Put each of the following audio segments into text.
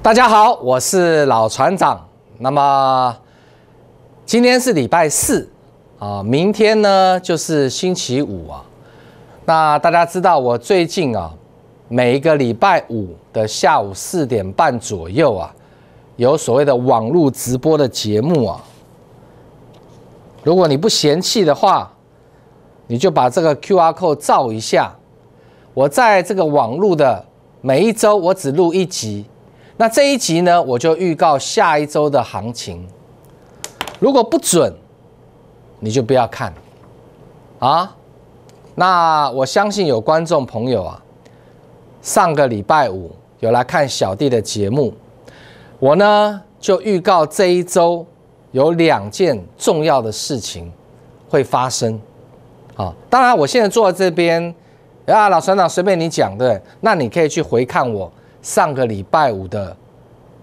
大家好，我是老船长。那么今天是礼拜四啊，明天呢就是星期五啊。那大家知道，我最近啊，每一个礼拜五的下午四点半左右啊，有所谓的网络直播的节目啊。如果你不嫌弃的话，你就把这个 Q R code 照一下。我在这个网络的每一周，我只录一集。那这一集呢，我就预告下一周的行情。如果不准，你就不要看啊。那我相信有观众朋友啊，上个礼拜五有来看小弟的节目，我呢就预告这一周有两件重要的事情会发生。好，当然我现在坐在这边啊，老船长随便你讲的，那你可以去回看我。上个礼拜五的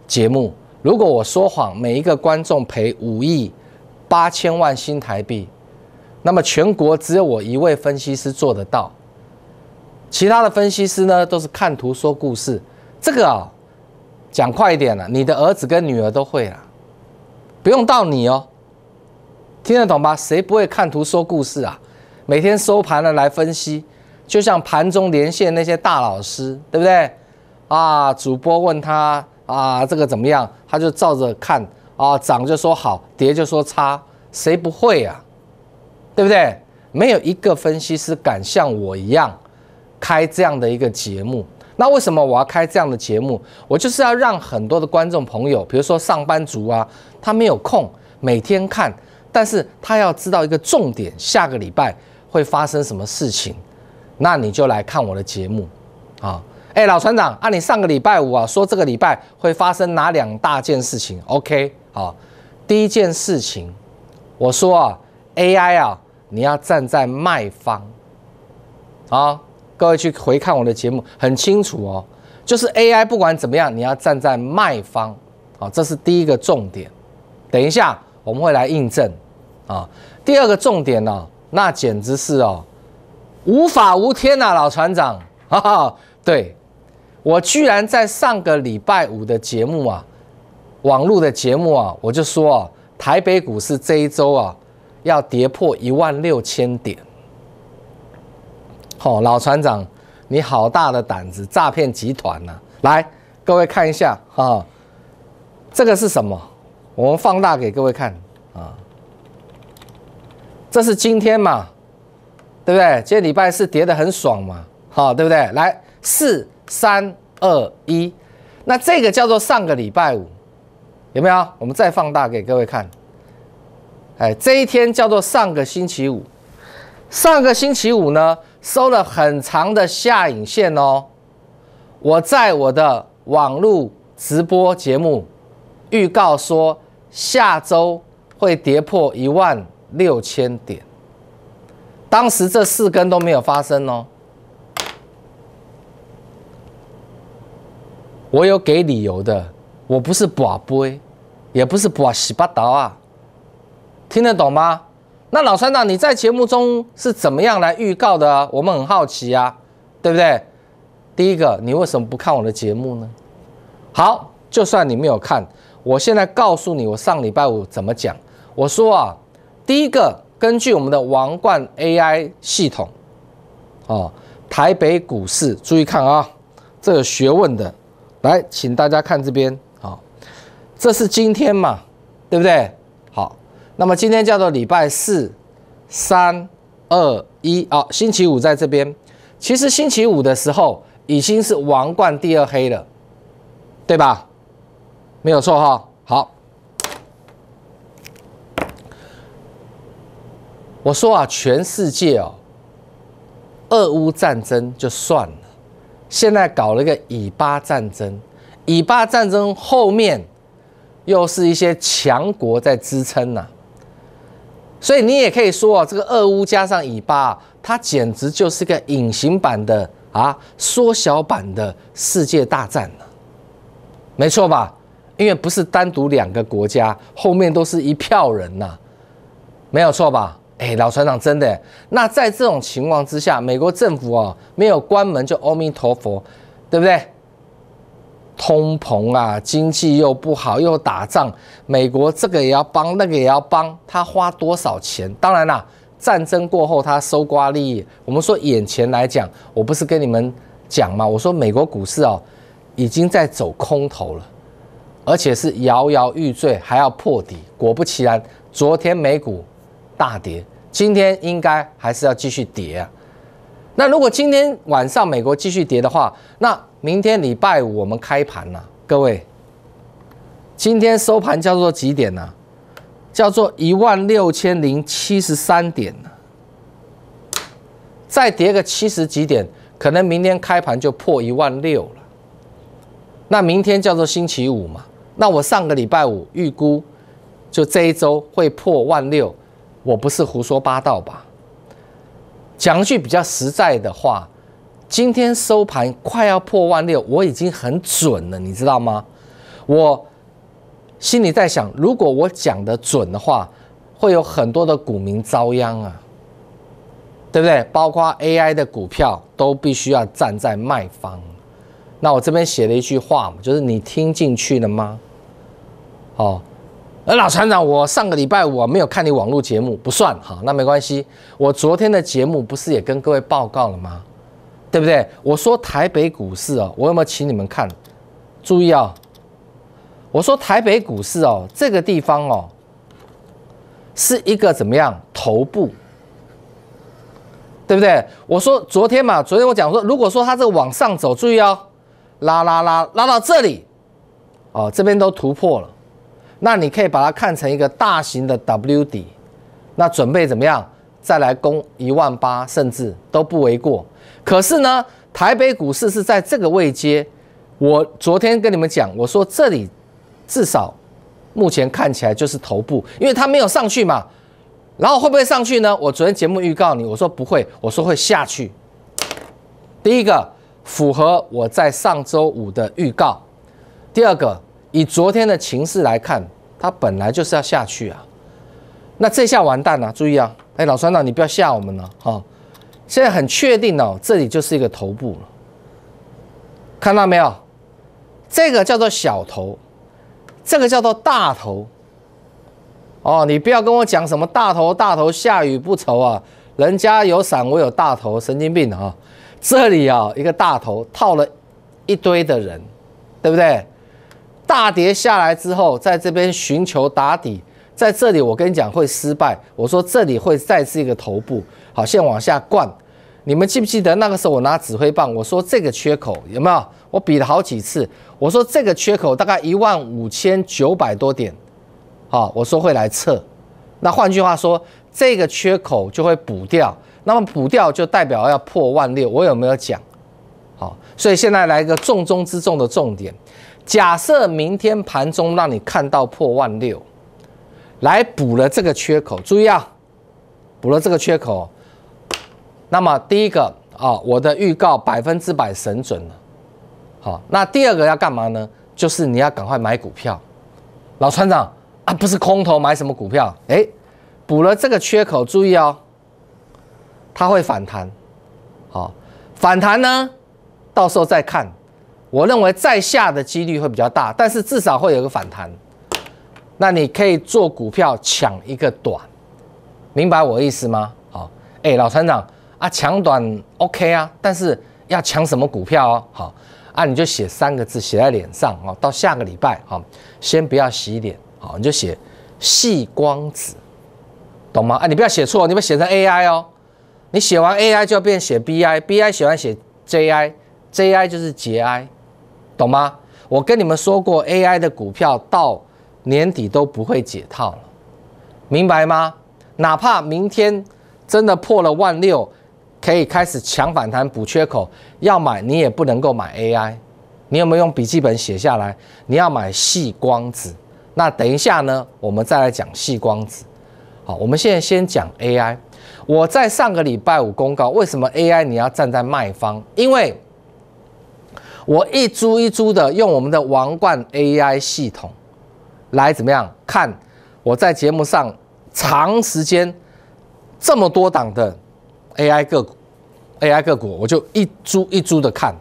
节目，如果我说谎，每一个观众赔五亿八千万新台币，那么全国只有我一位分析师做得到，其他的分析师呢都是看图说故事。这个啊，讲快一点了，你的儿子跟女儿都会了，不用到你哦，听得懂吧？谁不会看图说故事啊？每天收盘了来分析，就像盘中连线那些大老师，对不对？啊！主播问他啊，这个怎么样？他就照着看啊，涨就说好，跌就说差，谁不会啊？对不对？没有一个分析师敢像我一样开这样的一个节目。那为什么我要开这样的节目？我就是要让很多的观众朋友，比如说上班族啊，他没有空每天看，但是他要知道一个重点，下个礼拜会发生什么事情，那你就来看我的节目啊。哎，老船长，啊，你上个礼拜五啊说，这个礼拜会发生哪两大件事情？OK，好，第一件事情，我说啊，AI 啊，你要站在卖方啊，各位去回看我的节目，很清楚哦，就是 AI 不管怎么样，你要站在卖方啊，这是第一个重点。等一下我们会来印证啊。第二个重点呢，那简直是哦，无法无天呐，老船长，哈哈，对。我居然在上个礼拜五的节目啊，网络的节目啊，我就说啊，台北股市这一周啊，要跌破一万六千点。好，老船长，你好大的胆子，诈骗集团呢？来，各位看一下啊，这个是什么？我们放大给各位看啊，这是今天嘛，对不对？今天礼拜四跌的很爽嘛，好，对不对？来。四三二一，那这个叫做上个礼拜五，有没有？我们再放大给各位看。哎，这一天叫做上个星期五。上个星期五呢，收了很长的下影线哦。我在我的网络直播节目预告说，下周会跌破一万六千点。当时这四根都没有发生哦。我有给理由的，我不是寡不，也不是寡西八道啊，听得懂吗？那老三长，你在节目中是怎么样来预告的？我们很好奇啊，对不对？第一个，你为什么不看我的节目呢？好，就算你没有看，我现在告诉你，我上礼拜五怎么讲？我说啊，第一个，根据我们的王冠 AI 系统，啊，台北股市，注意看啊，这个学问的。来，请大家看这边，好，这是今天嘛，对不对？好，那么今天叫做礼拜四，三二一啊，星期五在这边。其实星期五的时候已经是王冠第二黑了，对吧？没有错哈。好，我说啊，全世界哦，俄乌战争就算了。现在搞了个以巴战争，以巴战争后面又是一些强国在支撑呢，所以你也可以说啊，这个俄乌加上以巴，它简直就是个隐形版的啊，缩小版的世界大战呢，没错吧？因为不是单独两个国家，后面都是一票人呐，没有错吧？哎，老船长真的。那在这种情况之下，美国政府哦没有关门就阿弥陀佛，对不对？通膨啊，经济又不好，又打仗，美国这个也要帮，那个也要帮，他花多少钱？当然啦，战争过后他收刮利益。我们说眼前来讲，我不是跟你们讲吗？我说美国股市哦，已经在走空头了，而且是摇摇欲坠，还要破底。果不其然，昨天美股。大跌，今天应该还是要继续跌啊。那如果今天晚上美国继续跌的话，那明天礼拜五我们开盘了，各位，今天收盘叫做几点呢？叫做一万六千零七十三点，再跌个七十几点，可能明天开盘就破一万六了。那明天叫做星期五嘛，那我上个礼拜五预估，就这一周会破万六。我不是胡说八道吧？讲句比较实在的话，今天收盘快要破万六，我已经很准了，你知道吗？我心里在想，如果我讲的准的话，会有很多的股民遭殃啊，对不对？包括 AI 的股票都必须要站在卖方。那我这边写了一句话嘛，就是你听进去了吗？哦。呃，老船长，我上个礼拜我没有看你网络节目，不算好，那没关系。我昨天的节目不是也跟各位报告了吗？对不对？我说台北股市哦，我有没有请你们看？注意啊！我说台北股市哦，这个地方哦，是一个怎么样头部？对不对？我说昨天嘛，昨天我讲说，如果说它这个往上走，注意哦，拉拉拉拉到这里，哦，这边都突破了。那你可以把它看成一个大型的 W 底，那准备怎么样再来攻一万八，甚至都不为过。可是呢，台北股市是在这个位阶。我昨天跟你们讲，我说这里至少目前看起来就是头部，因为它没有上去嘛。然后会不会上去呢？我昨天节目预告你，我说不会，我说会下去。第一个符合我在上周五的预告，第二个以昨天的情势来看。它本来就是要下去啊，那这下完蛋了！注意啊，哎，老孙，长，你不要吓我们了哈。现在很确定哦，这里就是一个头部，看到没有？这个叫做小头，这个叫做大头。哦，你不要跟我讲什么大头大头下雨不愁啊，人家有伞，我有大头，神经病啊！这里啊，一个大头套了一堆的人，对不对？大跌下来之后，在这边寻求打底，在这里我跟你讲会失败。我说这里会再次一个头部，好，先往下灌。你们记不记得那个时候我拿指挥棒？我说这个缺口有没有？我比了好几次，我说这个缺口大概一万五千九百多点，好，我说会来测。那换句话说，这个缺口就会补掉，那么补掉就代表要破万六。我有没有讲？好，所以现在来一个重中之重的重点。假设明天盘中让你看到破万六，来补了这个缺口，注意啊，补了这个缺口，那么第一个啊，我的预告百分之百神准了，好，那第二个要干嘛呢？就是你要赶快买股票，老船长啊，不是空头买什么股票，哎，补了这个缺口，注意哦，它会反弹，好，反弹呢，到时候再看。我认为再下的几率会比较大，但是至少会有个反弹。那你可以做股票抢一个短，明白我意思吗？好，哎，老船长啊，抢短 OK 啊，但是要抢什么股票哦？好，啊，你就写三个字，写在脸上哦，到下个礼拜哦，先不要洗脸好，你就写细光子，懂吗？啊，你不要写错，你不要写成 AI 哦，你写完 AI 就要变写 BI，BI 写完写 JI，JI 就是节哀。懂吗？我跟你们说过，AI 的股票到年底都不会解套了，明白吗？哪怕明天真的破了万六，可以开始强反弹补缺口，要买你也不能够买 AI。你有没有用笔记本写下来？你要买细光子。那等一下呢，我们再来讲细光子。好，我们现在先讲 AI。我在上个礼拜五公告，为什么 AI 你要站在卖方？因为我一株一株的用我们的王冠 AI 系统来怎么样看？我在节目上长时间这么多档的 AI 个股，AI 个股，我就一株一株的看，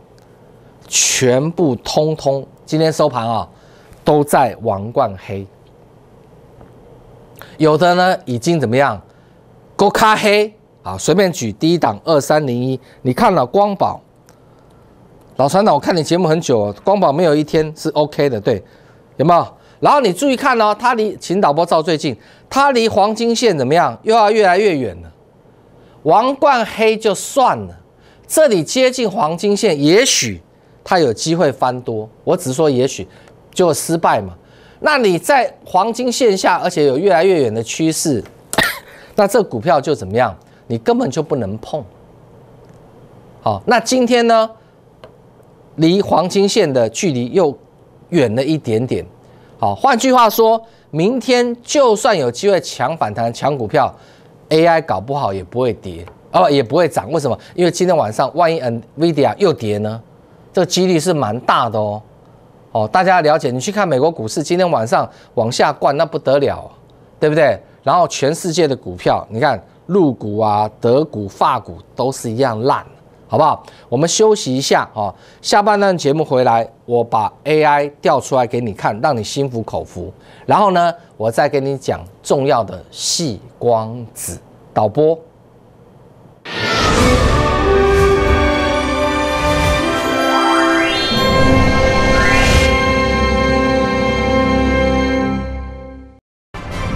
全部通通今天收盘啊都在王冠黑，有的呢已经怎么样 g 咖黑啊，随便举第一档二三零一，你看了光宝。老船长，我看你节目很久哦，光宝没有一天是 OK 的，对，有没有？然后你注意看哦，它离请导播照最近，它离黄金线怎么样？又要越来越远了。王冠黑就算了，这里接近黄金线，也许它有机会翻多。我只是说也许就失败嘛。那你在黄金线下，而且有越来越远的趋势，那这股票就怎么样？你根本就不能碰。好，那今天呢？离黄金线的距离又远了一点点，好，换句话说明天就算有机会抢反弹抢股票，AI 搞不好也不会跌哦，也不会涨。为什么？因为今天晚上万一 NVIDIA 又跌呢？这个几率是蛮大的哦。哦，大家了解？你去看美国股市今天晚上往下灌，那不得了，对不对？然后全世界的股票，你看，入股啊、德股、法股都是一样烂。好不好？我们休息一下哦。下半段节目回来，我把 AI 调出来给你看，让你心服口服。然后呢，我再给你讲重要的细光子导播。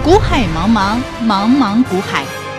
古海茫茫，茫茫古海。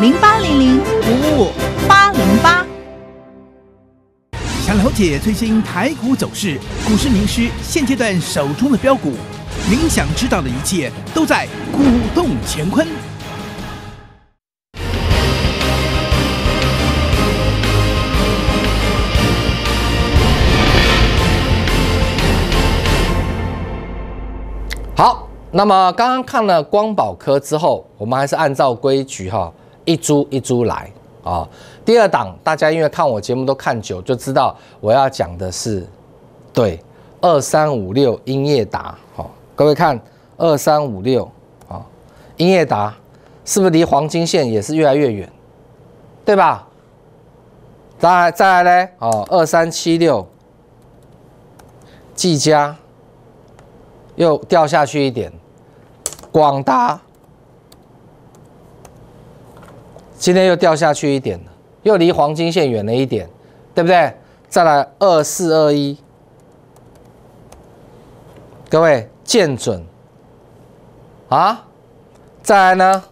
零八零零五五五八零八，想了解最新台股走势，股市名师现阶段手中的标股，您想知道的一切都在《股动乾坤》。好，那么刚刚看了光宝科之后，我们还是按照规矩哈。一株一株来啊！第二档，大家因为看我节目都看久，就知道我要讲的是，对，二三五六英业达，好，各位看二三五六啊，英业达是不是离黄金线也是越来越远，对吧？再再来呢，哦，二三七六，技嘉又掉下去一点，广达。今天又掉下去一点了，又离黄金线远了一点，对不对？再来二四二一，各位见准啊！再来呢？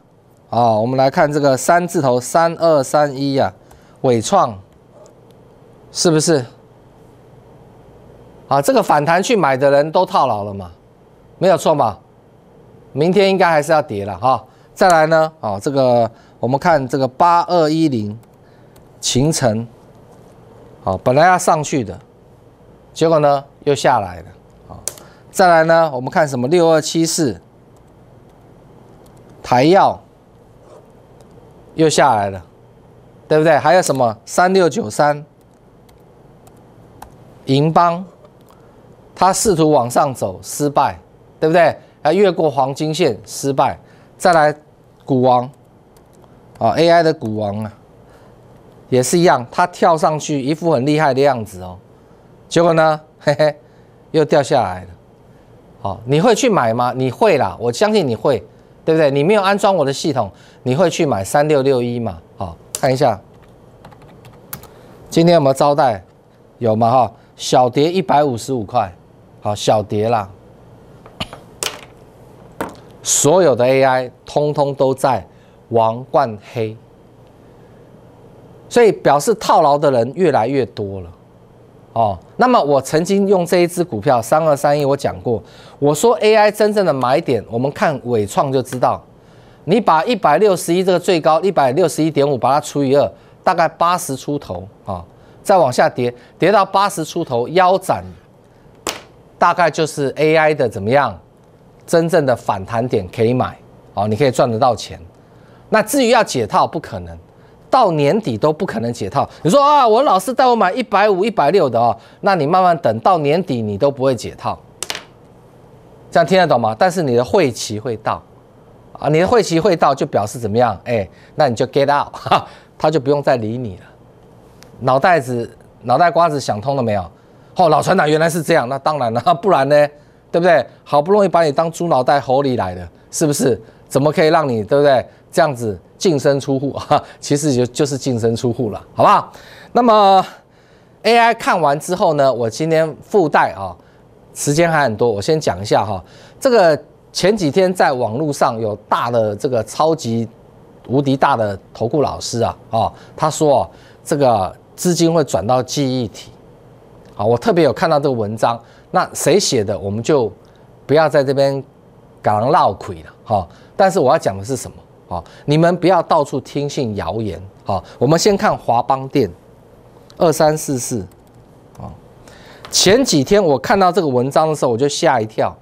啊，我们来看这个三字头三二三一呀，伟创是不是？啊，这个反弹去买的人都套牢了嘛，没有错嘛。明天应该还是要跌了哈。再来呢？啊，这个。我们看这个八二一零，晴晨，好，本来要上去的，结果呢又下来了，好，再来呢，我们看什么六二七四，台药，又下来了，对不对？还有什么三六九三，银邦，它试图往上走失败，对不对？啊，越过黄金线失败，再来股王。哦，AI 的股王啊，也是一样，他跳上去一副很厉害的样子哦，结果呢，嘿嘿，又掉下来了。好，你会去买吗？你会啦，我相信你会，对不对？你没有安装我的系统，你会去买三六六一嘛？好，看一下，今天有没有招待？有嘛？哈，小碟一百五十五块，好，小碟啦，所有的 AI 通通都在。王冠黑，所以表示套牢的人越来越多了哦。那么我曾经用这一支股票三二三一，我讲过，我说 AI 真正的买点，我们看伟创就知道。你把一百六十一这个最高一百六十一点五，把它除以二，大概八十出头啊，再往下跌，跌到八十出头腰斩，大概就是 AI 的怎么样真正的反弹点可以买哦，你可以赚得到钱。那至于要解套，不可能到年底都不可能解套。你说啊，我老师带我买一百五、一百六的哦，那你慢慢等到年底你都不会解套，这样听得懂吗？但是你的会期会到啊，你的会期会到就表示怎么样？哎，那你就 get o u 哈，他就不用再理你了。脑袋子、脑袋瓜子想通了没有？哦，老船长原来是这样，那当然了，不然呢？对不对？好不容易把你当猪脑袋猴里来的，是不是？怎么可以让你对不对？这样子净身出户 哈，其实就就是净身出户了，好不好？那么 AI 看完之后呢，我今天附带啊，时间还很多，我先讲一下哈。这个前几天在网络上有大的这个超级无敌大的投顾老师啊啊，他说哦，这个资金会转到记忆体啊。我特别有看到这个文章，那谁写的我们就不要在这边搞人闹了哈。但是我要讲的是什么？啊！你们不要到处听信谣言。好，我们先看华邦电，二三四四。啊，前几天我看到这个文章的时候，我就吓一跳。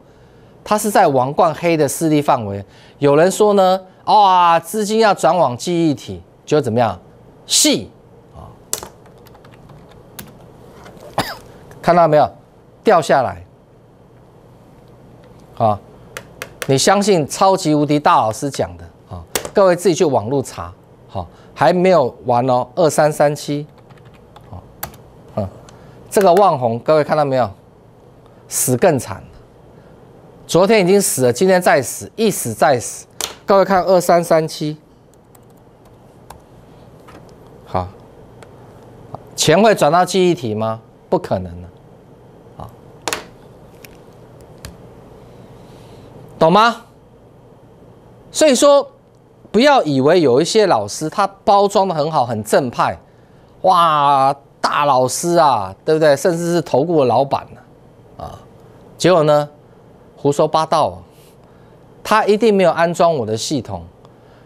他是在王冠黑的势力范围。有人说呢，啊，资金要转往记忆体，就怎么样？戏啊！看到没有？掉下来。啊！你相信超级无敌大老师讲的？各位自己去网络查，好，还没有完哦，二三三七，好，嗯，这个望红，各位看到没有？死更惨，昨天已经死了，今天再死，一死再死，各位看二三三七，好，钱会转到记忆体吗？不可能的，啊，懂吗？所以说。不要以为有一些老师他包装的很好，很正派，哇，大老师啊，对不对？甚至是投顾的老板呢，啊，结果呢，胡说八道，他一定没有安装我的系统。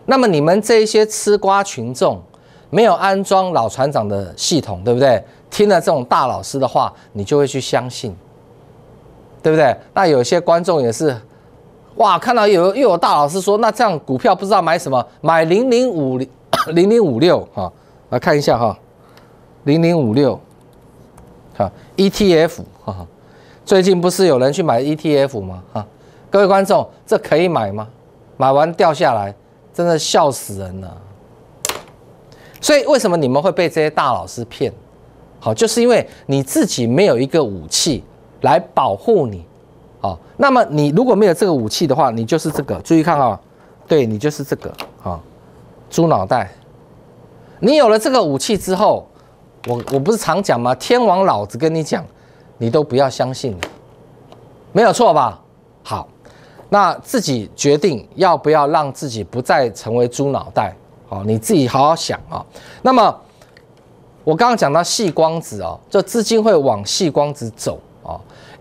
那么你们这些吃瓜群众没有安装老船长的系统，对不对？听了这种大老师的话，你就会去相信，对不对？那有些观众也是。哇，看到有又有大老师说，那这样股票不知道买什么，买零零五零 零零五六哈，来看一下哈，零零五六，哈，ETF，哈哈，最近不是有人去买 ETF 吗？哈，各位观众，这可以买吗？买完掉下来，真的笑死人了。所以为什么你们会被这些大老师骗？好，就是因为你自己没有一个武器来保护你。哦，那么你如果没有这个武器的话，你就是这个。注意看啊，对你就是这个啊，猪脑袋。你有了这个武器之后，我我不是常讲吗？天王老子跟你讲，你都不要相信，没有错吧？好，那自己决定要不要让自己不再成为猪脑袋。好，你自己好好想啊。那么我刚刚讲到细光子哦，这资金会往细光子走。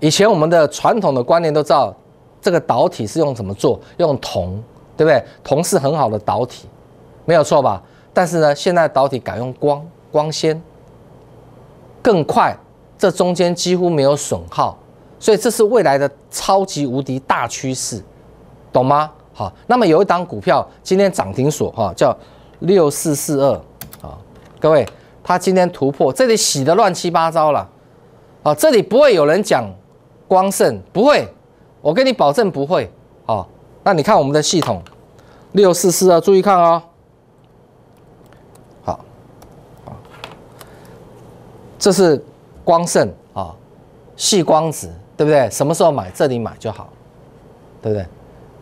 以前我们的传统的观念都知道，这个导体是用什么做？用铜，对不对？铜是很好的导体，没有错吧？但是呢，现在导体改用光光纤，更快，这中间几乎没有损耗，所以这是未来的超级无敌大趋势，懂吗？好，那么有一档股票今天涨停锁哈，叫六四四二啊，各位，它今天突破，这里洗的乱七八糟了啊，这里不会有人讲。光盛，不会，我跟你保证不会哦。那你看我们的系统六四四啊，注意看哦。好，这是光盛啊，细光子对不对？什么时候买？这里买就好，对不对？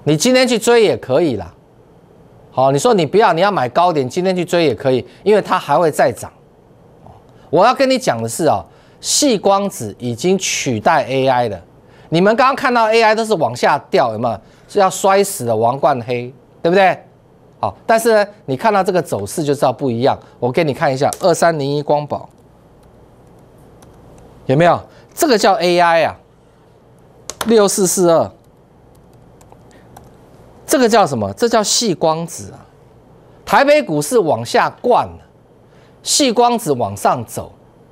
你今天去追也可以啦。好，你说你不要，你要买高点，今天去追也可以，因为它还会再涨。我要跟你讲的是啊。细光子已经取代 AI 了。你们刚刚看到 AI 都是往下掉，有没有是要摔死的王冠黑，对不对？好，但是呢，你看到这个走势就知道不一样。我给你看一下，二三零一光宝有没有？这个叫 AI 啊，六四四二，这个叫什么？这叫细光子啊。台北股市往下灌，了，细光子往上走。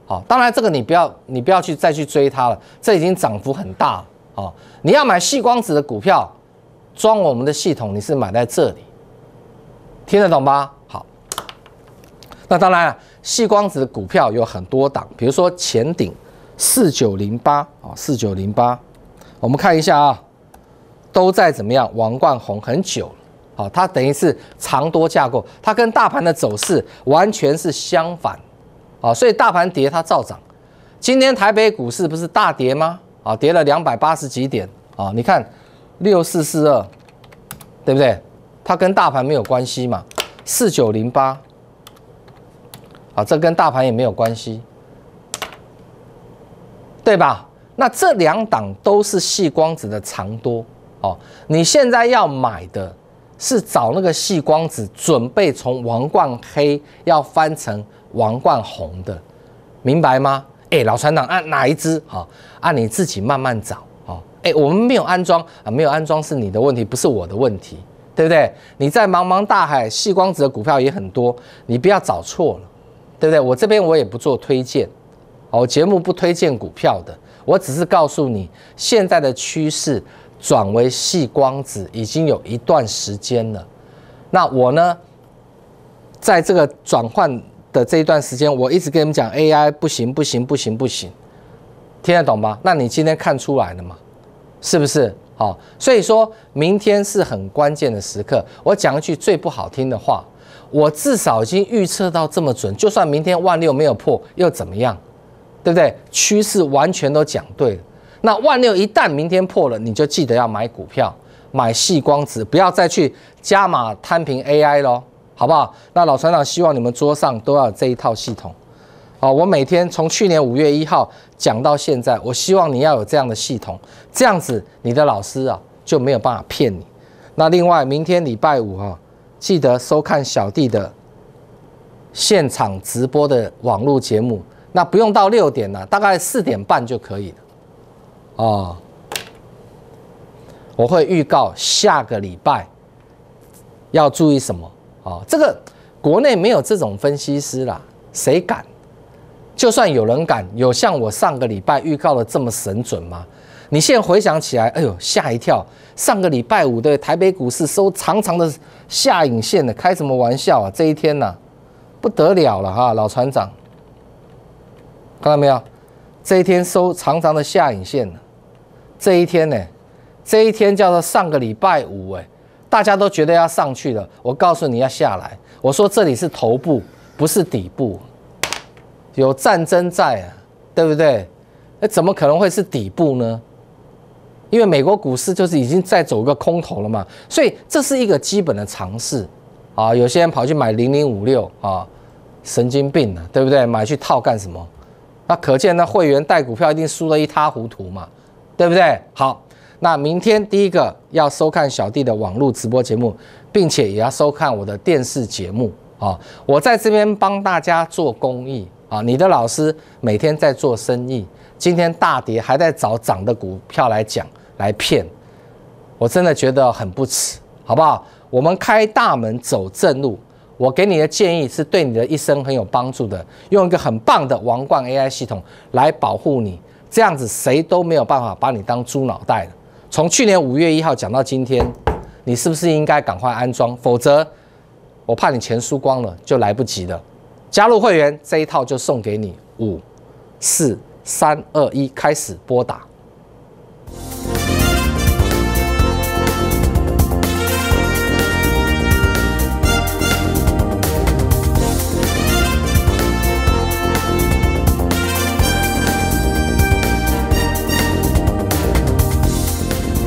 好，当然这个你不要，你不要去再去追它了，这已经涨幅很大啊！你要买细光子的股票，装我们的系统，你是买在这里，听得懂吧？好，那当然了，细光子的股票有很多档，比如说前顶四九零八啊，四九零八，我们看一下啊，都在怎么样？王冠红很久了，好，它等于是长多架构，它跟大盘的走势完全是相反。啊，所以大盘跌它照涨。今天台北股市不是大跌吗？啊，跌了两百八十几点啊？你看六四四二，对不对？它跟大盘没有关系嘛。四九零八，啊，这跟大盘也没有关系，对吧？那这两档都是细光子的长多哦。你现在要买的是找那个细光子，准备从王冠黑要翻成。王冠红的，明白吗？哎，老船长啊，哪一支？好，啊，你自己慢慢找。好，哎，我们没有安装啊，没有安装是你的问题，不是我的问题，对不对？你在茫茫大海，细光子的股票也很多，你不要找错了，对不对？我这边我也不做推荐，好，节目不推荐股票的，我只是告诉你，现在的趋势转为细光子已经有一段时间了。那我呢，在这个转换。的这一段时间，我一直跟你们讲 AI 不行不行不行不行，听得懂吗？那你今天看出来了吗？是不是？好，所以说明天是很关键的时刻。我讲一句最不好听的话，我至少已经预测到这么准，就算明天万六没有破又怎么样？对不对？趋势完全都讲对了。那万六一旦明天破了，你就记得要买股票，买细光子，不要再去加码摊平 AI 喽。好不好？那老船长希望你们桌上都要这一套系统，啊，我每天从去年五月一号讲到现在，我希望你要有这样的系统，这样子你的老师啊就没有办法骗你。那另外，明天礼拜五啊，记得收看小弟的现场直播的网络节目，那不用到六点了，大概四点半就可以了。哦，我会预告下个礼拜要注意什么。哦，这个国内没有这种分析师啦，谁敢？就算有人敢，有像我上个礼拜预告的这么神准吗？你现在回想起来，哎呦，吓一跳！上个礼拜五的台北股市收长长的下影线的，开什么玩笑啊？这一天呐，不得了了啊，老船长，看到没有？这一天收长长的下影线呢，这一天呢，这一天叫做上个礼拜五，哎。大家都觉得要上去了，我告诉你要下来。我说这里是头部，不是底部，有战争在啊，对不对？那怎么可能会是底部呢？因为美国股市就是已经在走一个空头了嘛，所以这是一个基本的常识啊。有些人跑去买零零五六啊，神经病了，对不对？买去套干什么？那可见那会员带股票一定输得一塌糊涂嘛，对不对？好。那明天第一个要收看小弟的网络直播节目，并且也要收看我的电视节目啊！我在这边帮大家做公益啊！你的老师每天在做生意，今天大跌还在找涨的股票来讲来骗，我真的觉得很不耻，好不好？我们开大门走正路，我给你的建议是对你的一生很有帮助的，用一个很棒的王冠 AI 系统来保护你，这样子谁都没有办法把你当猪脑袋从去年五月一号讲到今天，你是不是应该赶快安装？否则，我怕你钱输光了就来不及了。加入会员这一套就送给你，五四三二一开始拨打。